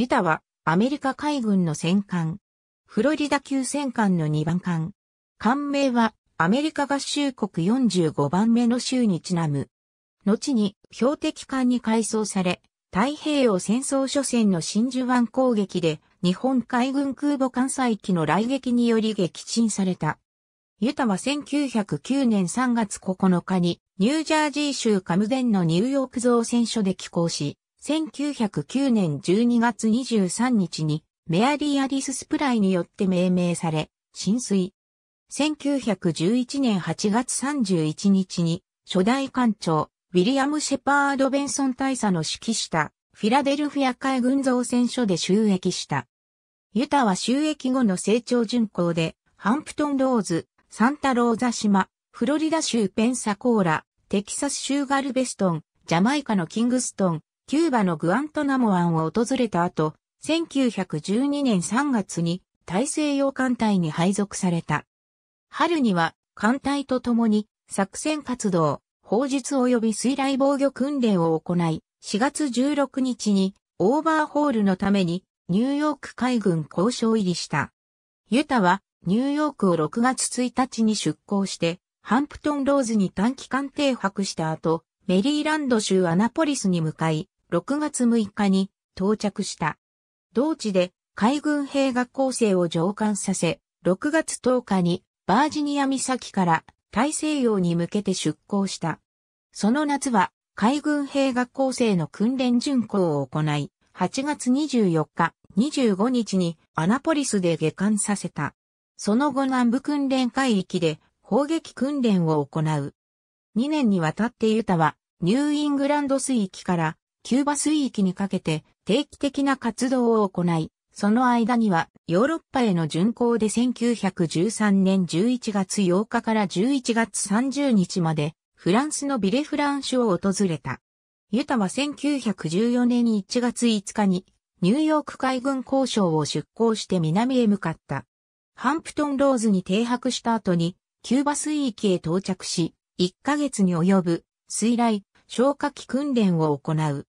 ユタはアメリカ海軍の戦艦。フロリダ級戦艦の2番艦。艦名はアメリカ合衆国45番目の州にちなむ。後に標的艦に改装され、太平洋戦争初戦の真珠湾攻撃で日本海軍空母艦載機の来撃により撃沈された。ユタは1909年3月9日にニュージャージー州カムデンのニューヨーク造船所で寄港し、1909年12月23日にメアリー・アリス・スプライによって命名され、浸水。1911年8月31日に初代艦長、ウィリアム・シェパード・ベンソン大佐の指揮したフィラデルフィア海軍造船所で収益した。ユタは収益後の成長巡航で、ハンプトン・ローズ、サンタ・ローザ島、フロリダ州ペンサコーラ、テキサス州ガルベストン、ジャマイカのキングストン、キューバのグアントナモ湾を訪れた後、1912年3月に大西洋艦隊に配属された。春には艦隊と共に作戦活動、砲術及び水雷防御訓練を行い、4月16日にオーバーホールのためにニューヨーク海軍交渉入りした。ユタはニューヨークを6月1日に出港して、ハンプトンローズに短期間停泊した後、メリーランド州アナポリスに向かい、6月6日に到着した。同地で海軍兵学校生を上官させ、6月10日にバージニア岬から大西洋に向けて出港した。その夏は海軍兵学校生の訓練巡行を行い、8月24日、25日にアナポリスで下艦させた。その後南部訓練海域で砲撃訓練を行う。2年にわたってユタはニューイングランド水域からキューバ水域にかけて定期的な活動を行い、その間にはヨーロッパへの巡航で1913年11月8日から11月30日までフランスのビレフランシュを訪れた。ユタは1914年1月5日にニューヨーク海軍交渉を出港して南へ向かった。ハンプトンローズに停泊した後にキューバ水域へ到着し、1ヶ月に及ぶ水雷、消火器訓練を行う。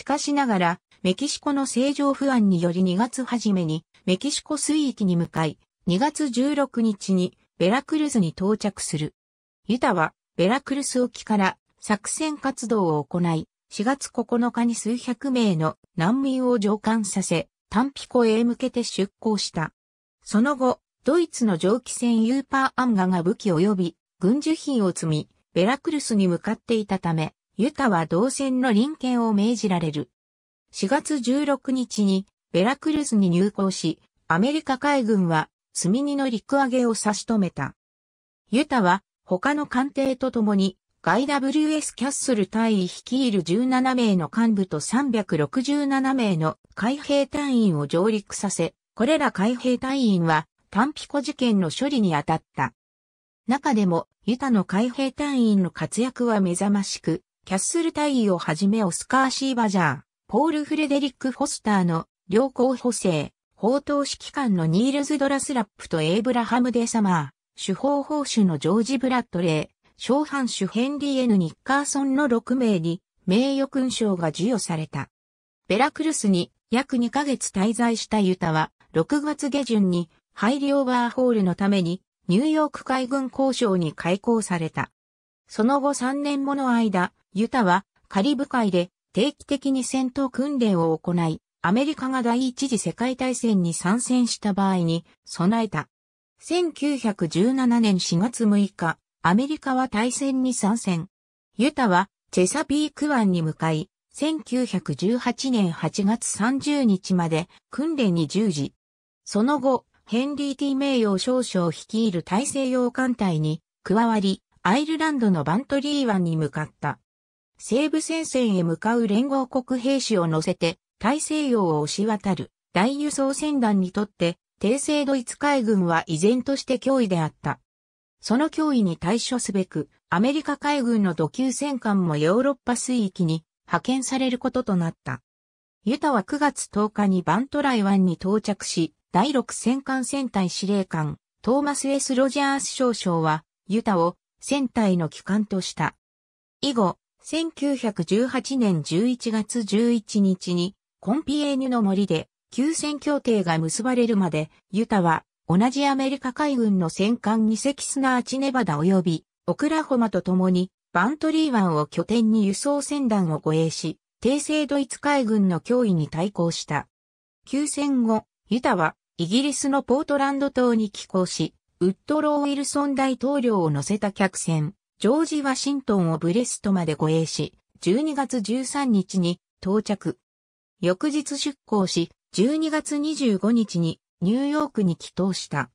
しかしながら、メキシコの政情不安により2月初めにメキシコ水域に向かい、2月16日にベラクルズに到着する。ユタはベラクルス沖から作戦活動を行い、4月9日に数百名の難民を上官させ、単ピコへ向けて出港した。その後、ドイツの蒸気船ユーパーアンガが武器及び軍需品を積み、ベラクルスに向かっていたため、ユタは同戦の臨権を命じられる。4月16日にベラクルスに入港し、アメリカ海軍は積み荷の陸揚げを差し止めた。ユタは他の艦艇と共にガイ WS キャッスル隊員率いる17名の幹部と367名の海兵隊員を上陸させ、これら海兵隊員はンピコ事件の処理に当たった。中でもユタの海兵隊員の活躍は目覚ましく、キャッスル大尉をはじめオスカー・シーバジャー、ポール・フレデリック・フォスターの両候補生、砲塔指揮官のニールズ・ドラスラップとエイブラハム・デ・サマー、主砲砲手のジョージ・ブラッドレー、小藩主ヘンリー・エヌ・ニッカーソンの6名に名誉勲章が授与された。ベラクルスに約2ヶ月滞在したユタは6月下旬にハイリオーバーホールのためにニューヨーク海軍交渉に開港された。その後3年もの間、ユタはカリブ海で定期的に戦闘訓練を行い、アメリカが第一次世界大戦に参戦した場合に備えた。1917年4月6日、アメリカは大戦に参戦。ユタはチェサピーク湾に向かい、1918年8月30日まで訓練に従事。その後、ヘンリー・ティ・イ名誉少将率いる大西洋艦隊に加わり、アイルランドのバントリー湾に向かった。西部戦線へ向かう連合国兵士を乗せて大西洋を押し渡る大輸送船団にとって帝政ドイツ海軍は依然として脅威であった。その脅威に対処すべくアメリカ海軍の土級戦艦もヨーロッパ水域に派遣されることとなった。ユタは9月10日にバントライ湾に到着し、第6戦艦戦隊司令官、トーマス・エス・ロジャース少将は、ユタを戦隊の機関とした。以後、1918年11月11日にコンピエーニュの森で休戦協定が結ばれるまで、ユタは同じアメリカ海軍の戦艦2隻スナーチネバダ及びオクラホマと共にバントリー湾を拠点に輸送船団を護衛し、帝政ドイツ海軍の脅威に対抗した。休戦後、ユタはイギリスのポートランド島に寄港し、ウッドロー・ウィルソン大統領を乗せた客船、ジョージ・ワシントンをブレストまで護衛し、12月13日に到着。翌日出港し、12月25日にニューヨークに帰島した。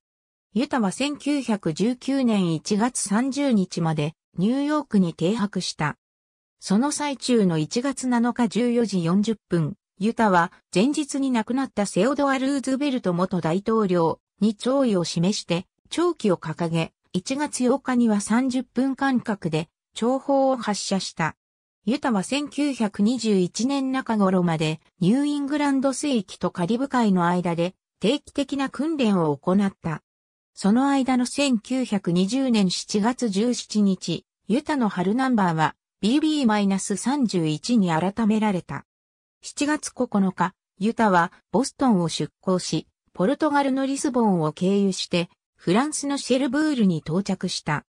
ユタは1919年1月30日までニューヨークに停泊した。その最中の1月7日14時40分、ユタは前日に亡くなったセオドア・ルーズベルト元大統領に弔意を示して、長期を掲げ、1月8日には30分間隔で長砲を発射した。ユタは1921年中頃までニューイングランド水域とカリブ海の間で定期的な訓練を行った。その間の1920年7月17日、ユタの春ナンバーは BB-31 に改められた。7月9日、ユタはボストンを出港し、ポルトガルのリスボンを経由してフランスのシェルブールに到着した。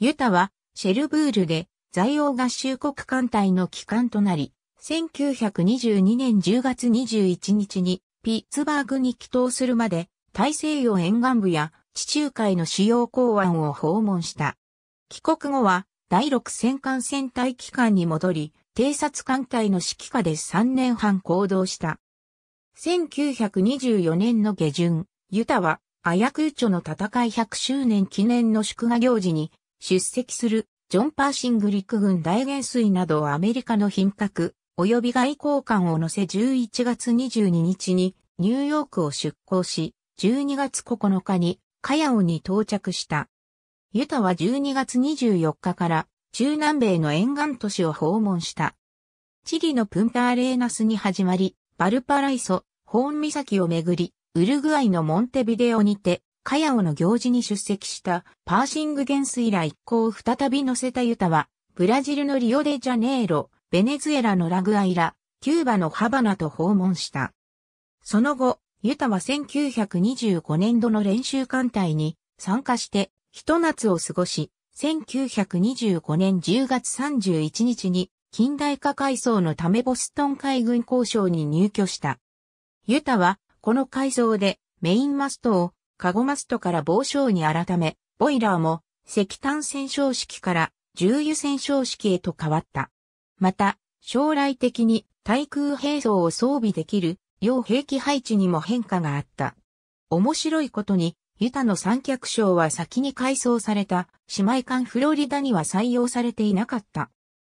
ユタは、シェルブールで、在欧合衆国艦隊の機関となり、1922年10月21日に、ピッツバーグに帰島するまで、大西洋沿岸部や地中海の主要港湾を訪問した。帰国後は、第6戦艦戦隊機関に戻り、偵察艦隊の指揮下で3年半行動した。1924年の下旬、ユタはアヤクーチョの戦い100周年記念の祝賀行事に出席するジョン・パーシング陸軍大元帥などアメリカの品格及び外交官を乗せ11月22日にニューヨークを出港し12月9日にカヤオに到着した。ユタは12月24日から中南米の沿岸都市を訪問した。チリのプンターレーナスに始まり、バルパライソ、ホーン岬をめぐり、ウルグアイのモンテビデオにて、カヤオの行事に出席したパーシング元帥ら一行を再び乗せたユタは、ブラジルのリオデジャネイロ、ベネズエラのラグアイラ、キューバのハバナと訪問した。その後、ユタは1925年度の練習艦隊に参加して、一夏を過ごし、1925年10月31日に近代化改装のためボストン海軍交渉に入居した。ユタはこの改造でメインマストをカゴマストから防礁に改め、ボイラーも石炭洗焼式から重油洗焼式へと変わった。また、将来的に対空兵装を装備できる洋兵器配置にも変化があった。面白いことに、ユタの三脚章は先に改装された姉妹艦フロリダには採用されていなかった。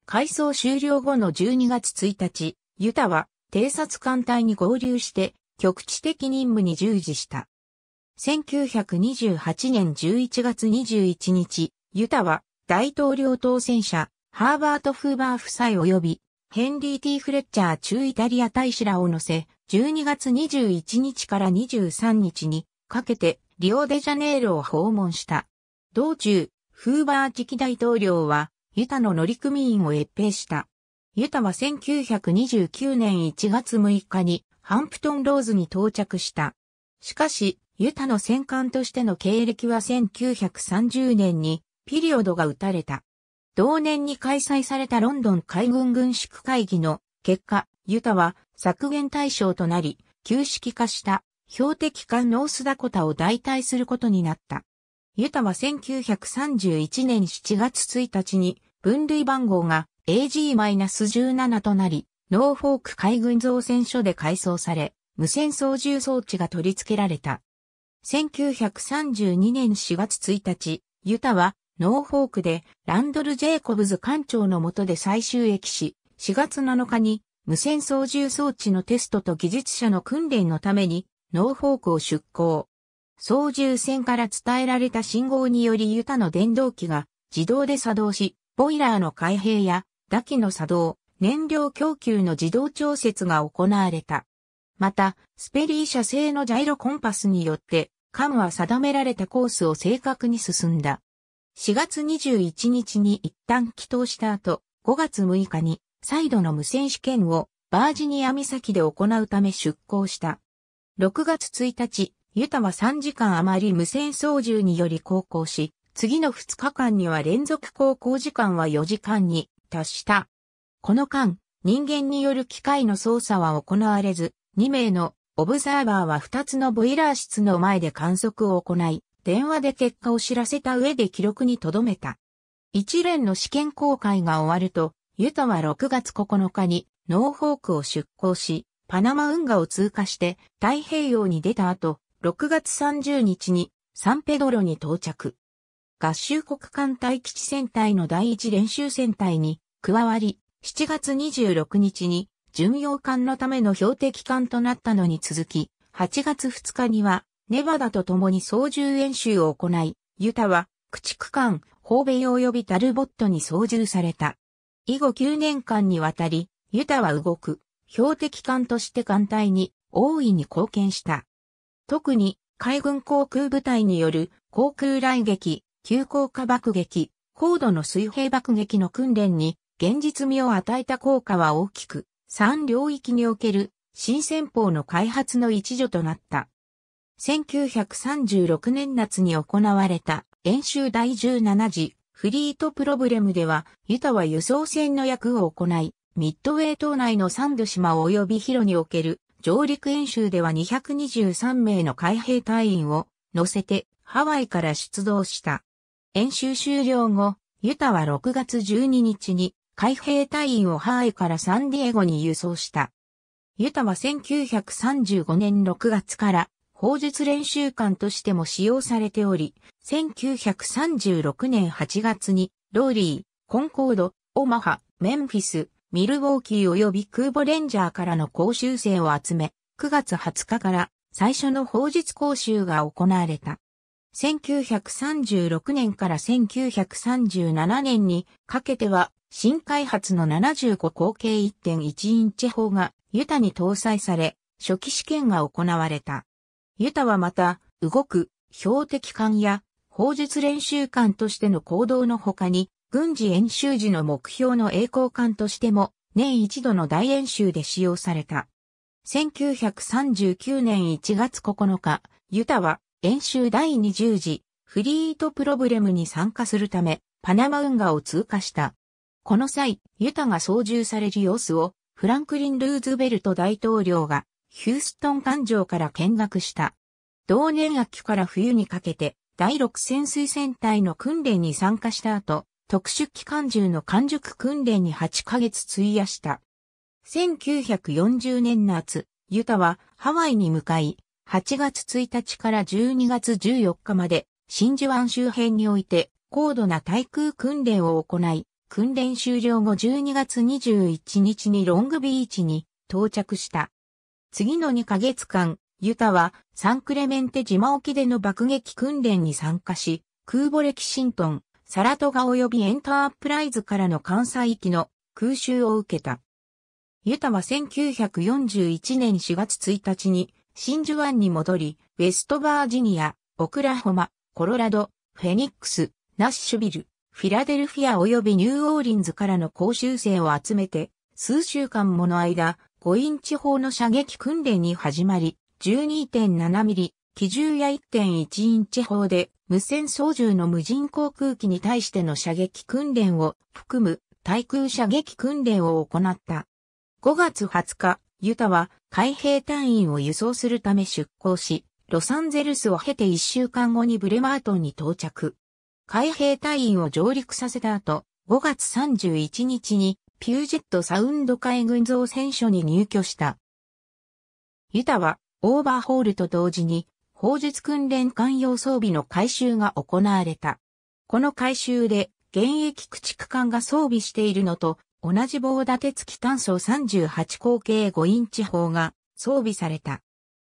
改装終了後の12月1日、ユタは偵察艦隊に合流して局地的任務に従事した。1928年11月21日、ユタは大統領当選者、ハーバート・フーバー夫妻及び、ヘンリー・ティ・フレッチャー中イタリア大使らを乗せ、12月21日から23日にかけてリオデジャネイロを訪問した。道中、フーバー次期大統領は、ユタの乗組員を越兵した。ユタは1929年1月6日にハンプトンローズに到着した。しかし、ユタの戦艦としての経歴は1930年にピリオドが打たれた。同年に開催されたロンドン海軍軍縮会議の結果、ユタは削減対象となり、旧式化した標的艦ノースダコタを代替することになった。ユタは1931年7月1日に分類番号が AG-17 となり、ノーフォーク海軍造船所で改装され、無線操縦装置が取り付けられた。1932年4月1日、ユタはノーフォークでランドル・ジェイコブズ艦長の下で最終駅し、4月7日に無線操縦装置のテストと技術者の訓練のためにノーフォークを出港。操縦船から伝えられた信号によりユタの電動機が自動で作動し、ボイラーの開閉や打機の作動、燃料供給の自動調節が行われた。また、スペリー社製のジャイロコンパスによって、ムは定められたコースを正確に進んだ。4月21日に一旦帰投した後、5月6日に再度の無線試験をバージニア岬で行うため出港した。6月1日、ユタは3時間余り無線操縦により航行し、次の2日間には連続航行時間は4時間に達した。この間、人間による機械の操作は行われず、2名のオブザーバーは2つのボイラー室の前で観測を行い、電話で結果を知らせた上で記録に留めた。一連の試験公開が終わると、ユタは6月9日にノーホークを出港し、パナマ運河を通過して太平洋に出た後、6月30日にサンペドロに到着。合衆国艦隊基地戦隊の第一練習戦隊に加わり、7月26日に巡洋艦のための標的艦となったのに続き、8月2日にはネバダと共に操縦演習を行い、ユタは駆逐艦、方米及びタルボットに操縦された。以後9年間にわたり、ユタは動く、標的艦として艦隊に大いに貢献した。特に海軍航空部隊による航空来撃、急降下爆撃、高度の水平爆撃の訓練に現実味を与えた効果は大きく、3領域における新戦法の開発の一助となった。1936年夏に行われた演習第17次フリートプロブレムでは、ユタは輸送船の役を行い、ミッドウェー島内のサンド島及びヒロにおける上陸演習では223名の海兵隊員を乗せてハワイから出動した。演習終了後、ユタは6月12日に海兵隊員をハワイからサンディエゴに輸送した。ユタは1935年6月から砲術練習館としても使用されており、1936年8月にローリー、コンコード、オマハ、メンフィス、ミルウォーキー及び空母レンジャーからの講習生を集め、9月20日から最初の法術講習が行われた。1936年から1937年にかけては新開発の75口径1.1インチ砲がユタに搭載され、初期試験が行われた。ユタはまた、動く、標的艦や、砲術練習艦としての行動の他に、軍事演習時の目標の栄光艦としても、年一度の大演習で使用された。1939年1月9日、ユタは演習第20次フリートプロブレムに参加するため、パナマ運河を通過した。この際、ユタが操縦される様子をフランクリン・ルーズベルト大統領がヒューストン艦上から見学した。同年秋から冬にかけて第6潜水船隊の訓練に参加した後、特殊機関銃の完熟訓練に8ヶ月費やした。1940年夏、ユタはハワイに向かい、8月1日から12月14日まで真珠湾周辺において高度な対空訓練を行い、訓練終了後12月21日にロングビーチに到着した。次の2ヶ月間、ユタはサンクレメンテ島沖での爆撃訓練に参加し、空母レキシントン、サラトガ及びエンタープライズからの関西域の空襲を受けた。ユタは1941年4月1日に真珠湾に戻り、ウェストバージニア、オクラホマ、コロラド、フェニックス、ナッシュビル、フィラデルフィア及びニューオーリンズからの講習生を集めて、数週間もの間、5インチ砲の射撃訓練に始まり、12.7ミリ、機銃や1.1インチ砲で、無線操縦の無人航空機に対しての射撃訓練を含む対空射撃訓練を行った。5月20日、ユタは海兵隊員を輸送するため出港し、ロサンゼルスを経て1週間後にブレマートンに到着。海兵隊員を上陸させた後、5月31日にピュージェットサウンド海軍造船所に入居した。ユタはオーバーホールと同時に砲術訓練艦用装備の改修が行われた。この改修で現役駆逐艦が装備しているのと同じ棒立て付き炭素38口径5インチ砲が装備された。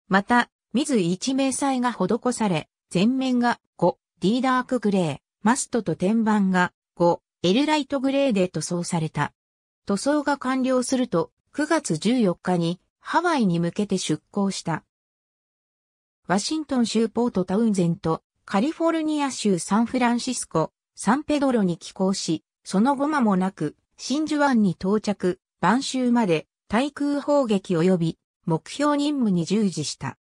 また、水一明細が施され、全面が 5D ダークグレー、マストと天板が 5L ライトグレーで塗装された。塗装が完了すると9月14日にハワイに向けて出港した。ワシントン州ポートタウンゼント、カリフォルニア州サンフランシスコ、サンペドロに寄港し、その後間もなく、真珠湾に到着、晩秋まで対空砲撃及び目標任務に従事した。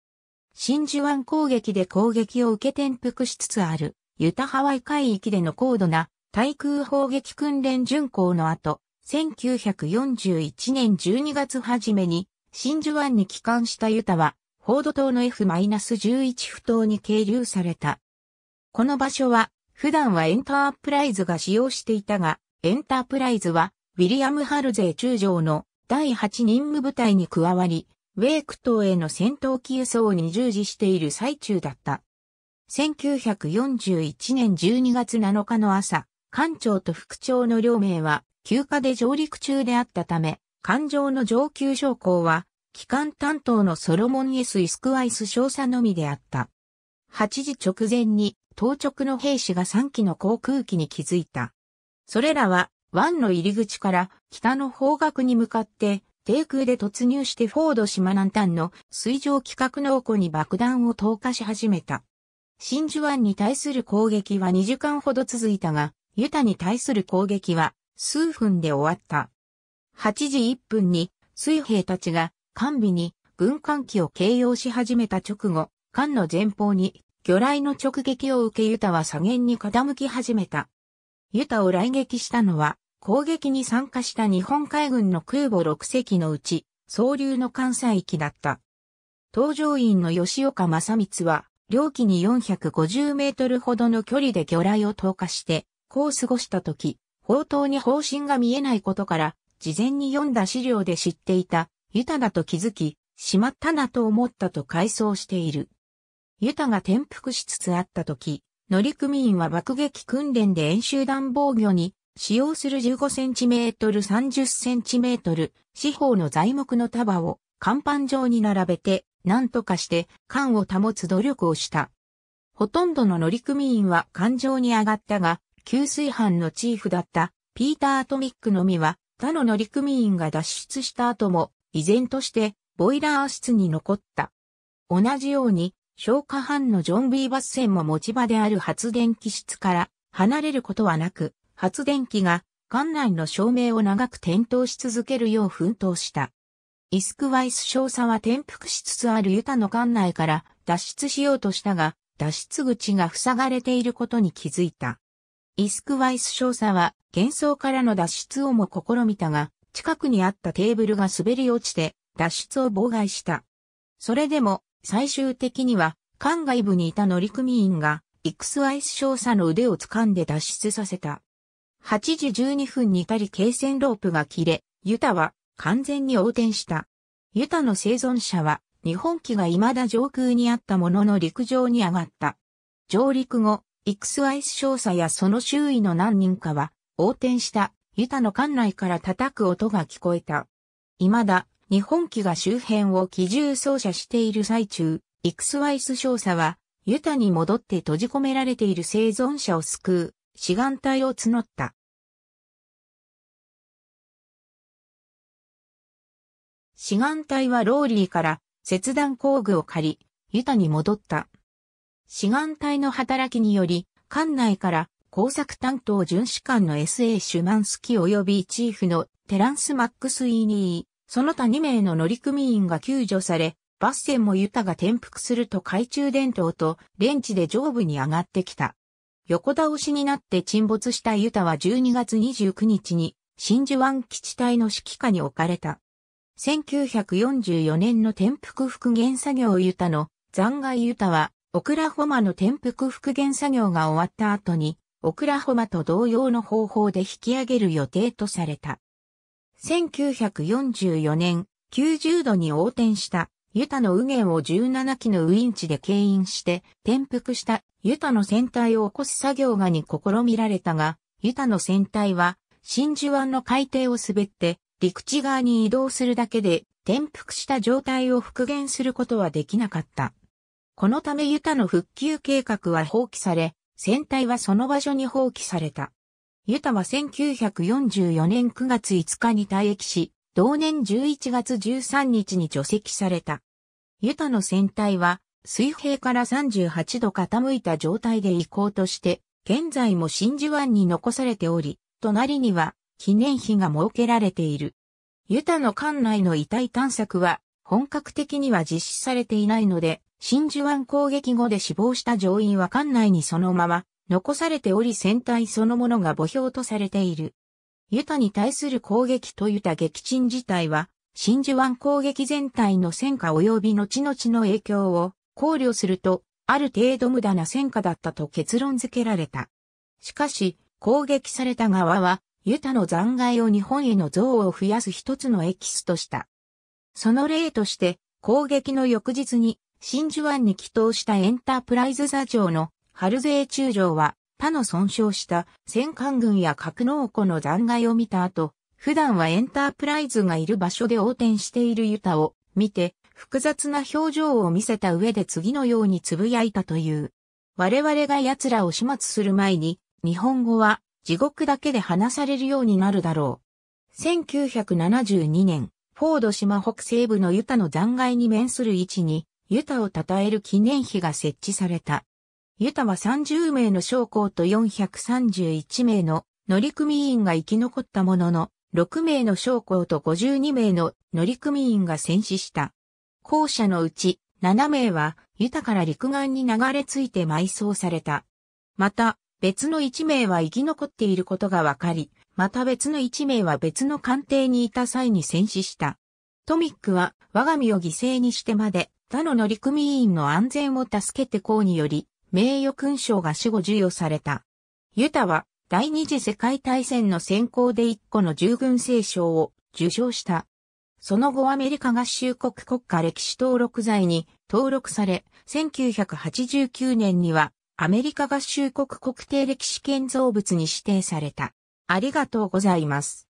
真珠湾攻撃で攻撃を受け転覆しつつあるユタハワイ海域での高度な対空砲撃訓練巡航の後、1941年12月初めに真珠湾に帰還したユタは、フォード島の F-11 不島に係留された。この場所は、普段はエンタープライズが使用していたが、エンタープライズは、ウィリアム・ハルゼー中将の第8任務部隊に加わり、ウェイク島への戦闘機輸送に従事している最中だった。1941年12月7日の朝、艦長と副長の両名は休暇で上陸中であったため、艦上の上級将校は、機関担当のソロモン・エス・イスクワイス少佐のみであった。8時直前に、当直の兵士が3機の航空機に気づいた。それらは、湾の入り口から北の方角に向かって、低空で突入してフォード島南端の水上規格の庫に爆弾を投下し始めた。真珠湾に対する攻撃は2時間ほど続いたが、ユタに対する攻撃は数分で終わった。8時1分に水兵たちが艦尾に軍艦機を形容し始めた直後、艦の前方に魚雷の直撃を受けユタは左舷に傾き始めた。ユタを来撃したのは攻撃に参加した日本海軍の空母6隻のうち、総流の艦載機だった。搭乗員の吉岡正光は、両機に450メートルほどの距離で魚雷を投下して、こう過ごした時、砲塔に方針が見えないことから、事前に読んだ資料で知っていた、ユタだと気づき、しまったなと思ったと回想している。ユタが転覆しつつあった時、乗組員は爆撃訓練で演習弾防御に、使用する15センチメートル30センチメートル四方の材木の束を甲板上に並べて何とかして艦を保つ努力をした。ほとんどの乗組員は艦上に上がったが、給水班のチーフだったピーター・トミックのみは他の乗組員が脱出した後も依然としてボイラー室に残った。同じように消火班のジョン・ビーバス船も持ち場である発電機室から離れることはなく、発電機が艦内の照明を長く点灯し続けるよう奮闘した。イスクワイス少佐は転覆しつつあるユタの艦内から脱出しようとしたが、脱出口が塞がれていることに気づいた。イスクワイス少佐は幻想からの脱出をも試みたが、近くにあったテーブルが滑り落ちて脱出を妨害した。それでも最終的には艦外部にいた乗組員がイクスワイス少佐の腕を掴んで脱出させた。8時12分に至り軽線ロープが切れ、ユタは完全に横転した。ユタの生存者は、日本機が未だ上空にあったものの陸上に上がった。上陸後、イクスアイス少佐やその周囲の何人かは、横転したユタの艦内から叩く音が聞こえた。未だ、日本機が周辺を機銃操作している最中、イクスワイス少佐は、ユタに戻って閉じ込められている生存者を救う、志願隊を募った。志願隊はローリーから切断工具を借り、ユタに戻った。志願隊の働きにより、艦内から工作担当巡視官の S.A. シュマンスキー及びチーフのテランス・マックス・イーニー、その他2名の乗組員が救助され、バッセンもユタが転覆すると懐中電灯とレンチで上部に上がってきた。横倒しになって沈没したユタは12月29日に真珠湾基地隊の指揮下に置かれた。1944年の転覆復元作業ユタの残骸ユタは、オクラホマの転覆復元作業が終わった後に、オクラホマと同様の方法で引き上げる予定とされた。1944年、90度に横転したユタの右舷を17機のウインチで牽引して転覆したユタの船体を起こす作業がに試みられたが、ユタの船体は真珠湾の海底を滑って陸地側に移動するだけで転覆した状態を復元することはできなかった。このためユタの復旧計画は放棄され、船体はその場所に放棄された。ユタは1944年9月5日に退役し、同年11月13日に除籍された。ユタの船体は水平から38度傾いた状態で移行として、現在も真珠湾に残されており、隣には記念碑が設けられている。ユタの館内の遺体探索は本格的には実施されていないので、真珠湾攻撃後で死亡した乗員は館内にそのまま残されており船体そのものが墓標とされている。ユタに対する攻撃とユタ撃沈自体は、真珠湾攻撃全体の戦果及び後々の影響を考慮すると、ある程度無駄な戦果だったと結論付けられた。しかし、攻撃された側は、ユタの残骸を日本への憎悪を増やす一つのエキスとした。その例として、攻撃の翌日に、真珠湾に帰投したエンタープライズ座長の春勢中将は、他の損傷した戦艦軍や格納庫の残骸を見た後、普段はエンタープライズがいる場所で横転しているユタを見て、複雑な表情を見せた上で次のように呟いたという。我々が奴らを始末する前に、日本語は地獄だけで話されるようになるだろう。1972年、フォード島北西部のユタの残骸に面する位置に、ユタを称える記念碑が設置された。ユタは30名の将校と431名の乗組員が生き残ったものの、6名の将校と52名の乗組員が戦死した。校舎のうち7名はユタから陸岸に流れ着いて埋葬された。また、別の一名は生き残っていることが分かり、また別の一名は別の官邸にいた際に戦死した。トミックは我が身を犠牲にしてまで他の乗組員の安全を助けて功により、名誉勲章が死後授与された。ユタは第二次世界大戦の先行で一個の従軍聖章を受賞した。その後アメリカ合衆国国家歴史登録罪に登録され、1989年にはアメリカ合衆国国定歴史建造物に指定された。ありがとうございます。